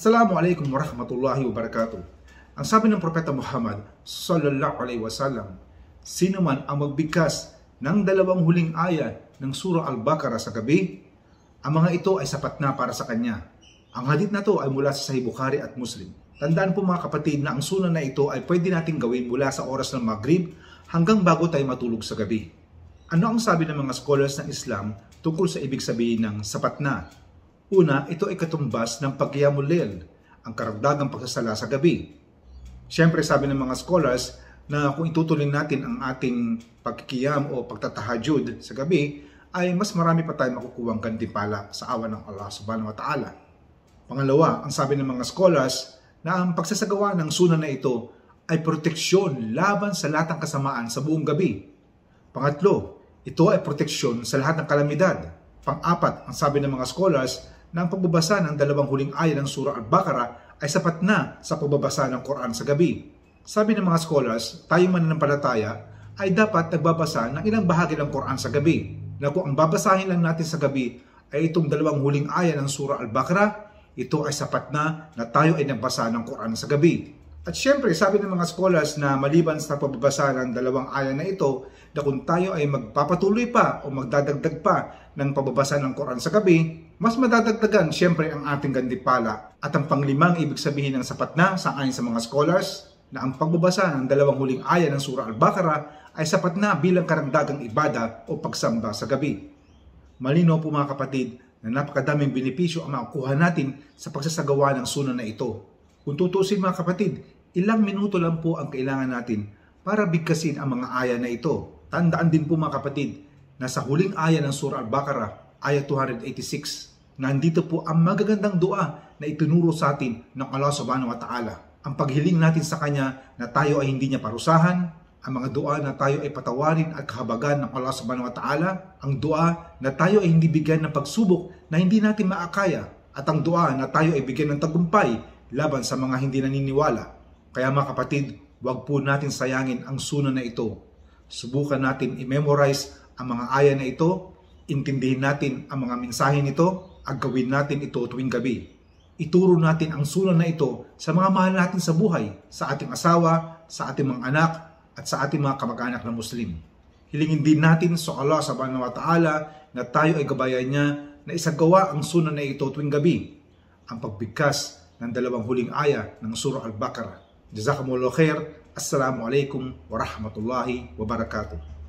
Assalamu alaikum warahmatullahi wabarakatuh. Ang sabi ng Propeta Muhammad sallallahu alaihi wasallam, sino man ang magbigkas ng dalawang huling aya ng Surah Al-Baqarah sa gabi, ang mga ito ay sapat na para sa kanya. Ang hadith na to ay mula sa Sahih Bukhari at Muslim. Tandaan po mga kapatid na ang sunan na ito ay pwede nating gawin mula sa oras ng Maghrib hanggang bago tayo matulog sa gabi. Ano ang sabi ng mga scholars ng Islam tungkol sa ibig sabihin ng sapat na Una, ito ay katumbas ng pagyamulil, ang karagdagang pagsasala sa gabi. Siyempre sabi ng mga scholars na kung itutuloy natin ang ating pagkiyam o pagtatahajud sa gabi, ay mas marami pa tayong makukuwang gantimpala sa awa ng Allah subhanahu wa ta'ala. Pangalawa, ang sabi ng mga scholars na ang pagsasagawa ng sunan na ito ay proteksyon laban sa lahat ng kasamaan sa buong gabi. Pangatlo, ito ay proteksyon sa lahat ng kalamidad. Pang-apat, ang sabi ng mga scholars ng pagbabasa ng dalawang huling ayat ng Surah Al-Baqarah ay sapat na sa pagbabasa ng Quran sa gabi. Sabi ng mga scholars, tayong mananampalataya ay dapat nagbabasa ng ilang bahagi ng Quran sa gabi na kung ang babasahin lang natin sa gabi ay itong dalawang huling ayat ng Surah Al-Baqarah, ito ay sapat na na tayo ay nagbasa ng Quran sa gabi. At siyempre, sabi ng mga scholars na maliban sa pagbabasa ng dalawang ayan na ito, na kung tayo ay magpapatuloy pa o magdadagdag pa ng pagbabasa ng Quran sa gabi, mas madadagdagan siyempre ang ating gandipala at ang panglimang ibig sabihin ng sapat na sa ayon sa mga scholars na ang pagbabasa ng dalawang huling aya ng Surah Al-Baqarah ay sapat na bilang karagdagang ibada o pagsamba sa gabi. Malino po mga kapatid na napakadaming benepisyo ang makukuha natin sa pagsasagawa ng sunan na ito. Kung tutusin mga kapatid, ilang minuto lang po ang kailangan natin para bigkasin ang mga aya na ito. Tandaan din po mga kapatid na sa huling aya ng Surah Al-Baqarah ayat 286. Nandito po ang magagandang dua na itinuro sa atin ng Allah subhanahu wa ta'ala. Ang paghiling natin sa Kanya na tayo ay hindi niya parusahan, ang mga dua na tayo ay patawarin at kahabagan ng Allah subhanahu wa ta'ala, ang dua na tayo ay hindi bigyan ng pagsubok na hindi natin maakaya, at ang dua na tayo ay bigyan ng tagumpay laban sa mga hindi naniniwala. Kaya mga kapatid, huwag po natin sayangin ang sunan na ito. Subukan natin i-memorize ang mga aya na ito Intindihin natin ang mga mensahe nito at gawin natin ito tuwing gabi. Ituro natin ang sunan na ito sa mga mahal natin sa buhay, sa ating asawa, sa ating mga anak, at sa ating mga kamag-anak na Muslim. Hilingin din natin sa Allah subhanahu wa ta'ala na tayo ay gabayan niya na isagawa ang sunan na ito tuwing gabi, ang pagbigkas ng dalawang huling aya ng Surah Al-Baqarah. Jazakumullahu khair. Assalamu alaikum wa rahmatullahi wa barakatuh.